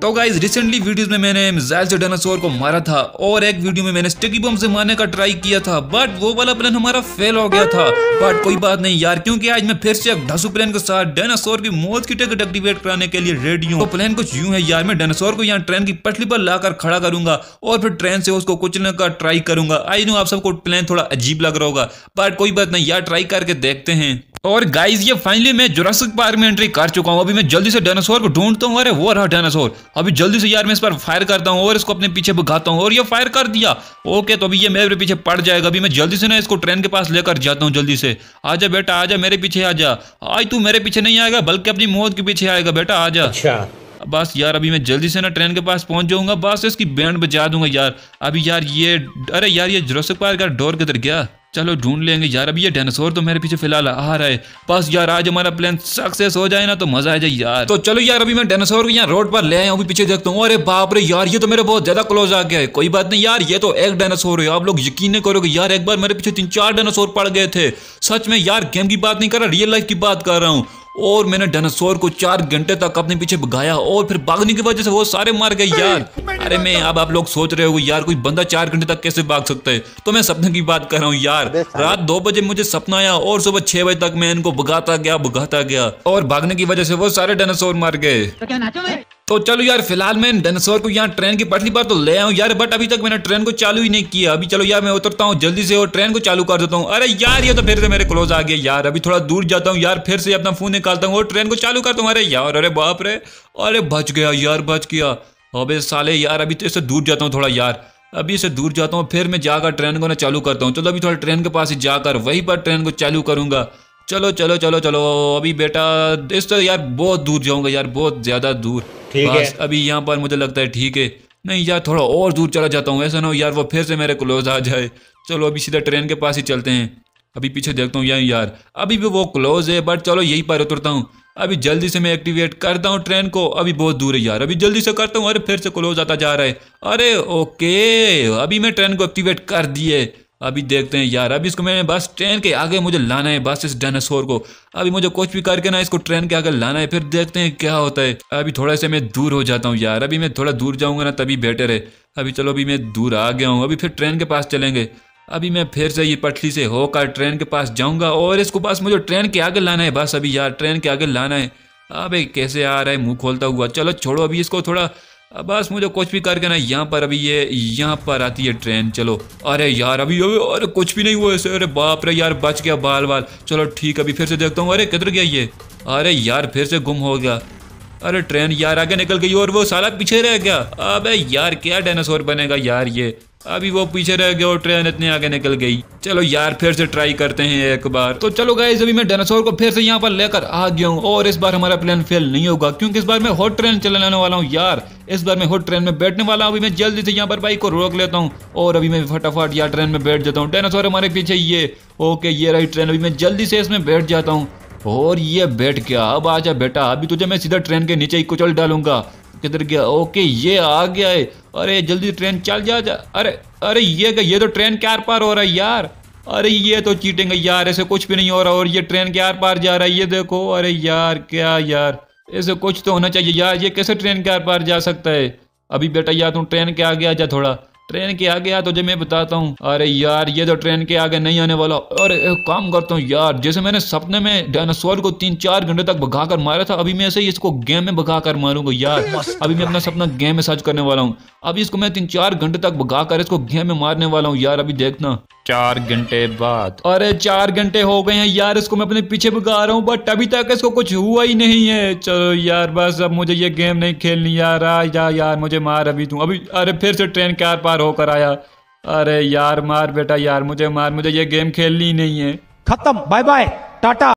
तो guys recently videos में मैंने मिसाइल से डायनासोर को मारा था और एक वीडियो में मैंने स्टिकी बम से मारने का ट्राई किया था बट वो वाला प्लान हमारा फेल हो गया था बट कोई बात नहीं यार क्योंकि आज मैं फिर से एक ढसू प्लान के साथ डायनासोर की मौत की टिकट एक्टिवेट कराने के लिए रेडी हूँ तो प्लान कुछ यूं है यार मैं डायनासोर को यहाँ ट्रेन की पटली पर लाकर खड़ा करूंगा और फिर ट्रेन से उसको कुचलने का ट्राई करूंगा आई नो आप सबको प्लान थोड़ा अजीब लग रहा होगा बट कोई बात नहीं यार ट्राई करके देखते हैं और गाइज ये फाइनली मैं जुरासिक पार्क में एंट्री कर चुका हूँ अभी मैं जल्दी से डायनासोर को ढूंढता हूँ अरे वो रहा डायनासोर अभी जल्दी से यार मैं इस पर फायर करता हूँ और इसको अपने पीछे भगाता हूँ और ये फायर कर दिया ओके तो अभी ये मेरे पीछे पड़ जाएगा अभी मैं जल्दी से ना इसको ट्रेन के पास लेकर जाता हूँ जल्दी से आ जा बेटा आ जा मेरे पीछे आ जा आज तू मेरे पीछे नहीं आएगा बल्कि अपनी मौत के पीछे आएगा बेटा आ जा अच्छा। बस यार अभी मैं जल्दी से ना ट्रेन के पास पहुंच जाऊंगा बस इसकी बैंड बजा दूंगा यार अभी यार ये अरे यार ये जुरासिक पार्क का डोर किधर गया चलो ढूंढ लेंगे यार अब ये डायनासोर तो मेरे पीछे फिलहाल आ रहा है बस यार आज हमारा प्लान सक्सेस हो जाए ना तो मजा आ जाए यार तो चलो यार अभी मैं डायनासोर को यहाँ रोड पर ले आया हूँ पीछे देखता हूँ अरे बाप रे यार ये तो मेरे बहुत ज्यादा क्लोज आ गया है कोई बात नहीं यार ये तो एक डायनासोर है आप लोग यकीन नहीं करोगे यार एक बार मेरे पीछे तीन चार डायनासोर पड़ गए थे सच में यार गेम की बात नहीं कर रहा रियल लाइफ की बात कर रहा हूँ और मैंने डायनासोर को चार घंटे तक अपने पीछे भगाया और फिर भागने की वजह से वो सारे मार गए यार अरे मैं अब आप लोग सोच रहे हो यार कोई बंदा चार घंटे तक कैसे भाग सकता है तो मैं सपने की बात कर रहा हूँ यार रात दो बजे मुझे सपना आया और सुबह छह बजे तक मैं इनको भगाता गया भगाता गया और भागने की वजह से वो सारे डायनासोर मार गए तो तो चलो यार फिलहाल मैं डायनासोर को यहाँ ट्रेन की पटली पर तो ले आऊँ यार बट अभी तक मैंने ट्रेन को चालू ही नहीं किया अभी चलो यार मैं उतरता हूँ जल्दी से और ट्रेन को चालू कर देता हूँ अरे यार ये तो फिर से मेरे क्लोज आ गया यार अभी थोड़ा दूर जाता हूँ यार फिर से अपना फोन निकालता हूँ और ट्रेन को चालू करता हूँ अरे यार अरे बाप रे अरे बच गया यार बच गया अबे साले यार अभी तो इससे दूर जाता हूँ थोड़ा यार अभी इसे दूर जाता हूँ फिर मैं जाकर ट्रेन को ना चालू करता हूँ चलो अभी थोड़ा ट्रेन के पास ही जाकर वहीं पर ट्रेन को चालू करूँगा चलो चलो चलो चलो अभी बेटा इस तो यार बहुत दूर जाऊँगा यार बहुत ज़्यादा दूर ठीक है अभी यहाँ पर मुझे लगता है ठीक है नहीं यार थोड़ा और दूर चला जाता हूँ ऐसा ना हो यार वो फिर से मेरे क्लोज आ जाए चलो अभी सीधा ट्रेन के पास ही चलते हैं अभी पीछे देखता हूँ यार यार अभी भी वो क्लोज है बट चलो यहीं पर उतरता हूँ अभी जल्दी से मैं एक्टिवेट करता हूँ ट्रेन को अभी बहुत दूर है यार अभी जल्दी से करता हूँ अरे फिर से क्लोज आता जा रहा है अरे ओके अभी मैं ट्रेन को एक्टिवेट कर दिए अभी देखते हैं यार अभी इसको मैंने बस ट्रेन के आगे मुझे लाना है बस इस डायनासोर को अभी मुझे कुछ भी करके ना इसको ट्रेन के आगे लाना है फिर देखते हैं क्या होता है अभी थोड़ा सा मैं दूर हो जाता हूँ यार अभी मैं थोड़ा दूर जाऊँगा ना तभी बेटर है अभी चलो अभी मैं दूर आ गया हूँ अभी फिर ट्रेन के पास चलेंगे अभी मैं फिर से ये पटली से होकर ट्रेन के पास जाऊंगा और इसको पास मुझे ट्रेन के आगे लाना है बस अभी यार ट्रेन के आगे लाना है अभी कैसे आ रहा है मुँह खोलता हुआ चलो छोड़ो अभी इसको थोड़ा बस मुझे कुछ भी करके ना यहाँ पर अभी ये यहाँ पर आती है ट्रेन चलो अरे यार अभी अरे कुछ भी नहीं हुआ ऐसे अरे बाप रे यार बच गया बाल बाल चलो ठीक अभी फिर से देखता हूँ अरे किधर गया ये अरे यार फिर से गुम हो गया अरे ट्रेन यार आगे निकल गई और वो साला पीछे रह गया अबे यार क्या डायनासोर बनेगा यार ये अभी वो पीछे रह गया और ट्रेन इतने आगे निकल गई चलो यार फिर से ट्राई करते हैं एक बार तो चलो गाइस अभी मैं डायनासोर को फिर से यहाँ पर लेकर आ गया हूँ और इस बार हमारा प्लान फेल नहीं होगा क्योंकि इस बार मैं हॉट ट्रेन चलाने वाला हूँ यार इस बार मैं हॉट ट्रेन में बैठने वाला हूँ अभी मैं जल्दी से यहाँ पर बाइक को रोक लेता हूँ और अभी मैं फटाफट यार ट्रेन में बैठ जाता हूँ डायनासोर हमारे पीछे ये ओके ये रही ट्रेन अभी मैं जल्दी से इसमें बैठ जाता हूँ और ये बैठ गया अब आजा बेटा अभी तुझे मैं सीधा ट्रेन के नीचे ही कुचल डालूंगा किधर गया ओके ये आ गया है अरे जल्दी ट्रेन चल जा, जा अरे अरे ये ये तो ट्रेन के आर पार हो रहा है यार अरे ये तो चीटेंगे यार ऐसे कुछ भी नहीं हो रहा और ये ट्रेन के आर पार जा रहा है ये देखो अरे यार क्या यार ऐसे कुछ तो होना चाहिए यार ये कैसे ट्रेन के आर पार जा सकता है अभी बेटा यार तुम तो ट्रेन के आ आ जा थोड़ा ट्रेन के आगे आ तो जब मैं बताता हूँ अरे यार ये तो ट्रेन के आगे नहीं आने वाला और काम करता हूँ यार जैसे मैंने सपने में डायनासोर को तीन चार घंटे तक भगा कर मारा था अभी मैं ऐसे ही इसको गेम में भगा कर मारूंगा यार अभी मैं अपना सपना गेम में सर्च करने वाला हूँ अभी इसको मैं तीन चार घंटे तक भगा कर इसको गेम में मारने वाला हूँ यार अभी देखना चार घंटे बाद अरे चार घंटे हो गए हैं यार इसको मैं अपने पीछे भगा रहा हूँ बट अभी तक इसको कुछ हुआ ही नहीं है चलो यार बस अब मुझे ये गेम नहीं खेलनी यार आ या यार मुझे मार अभी तू अभी अरे फिर से ट्रेन के आर पार होकर आया अरे यार मार बेटा यार मुझे मार मुझे ये गेम खेलनी ही नहीं है खत्म बाय बाय टाटा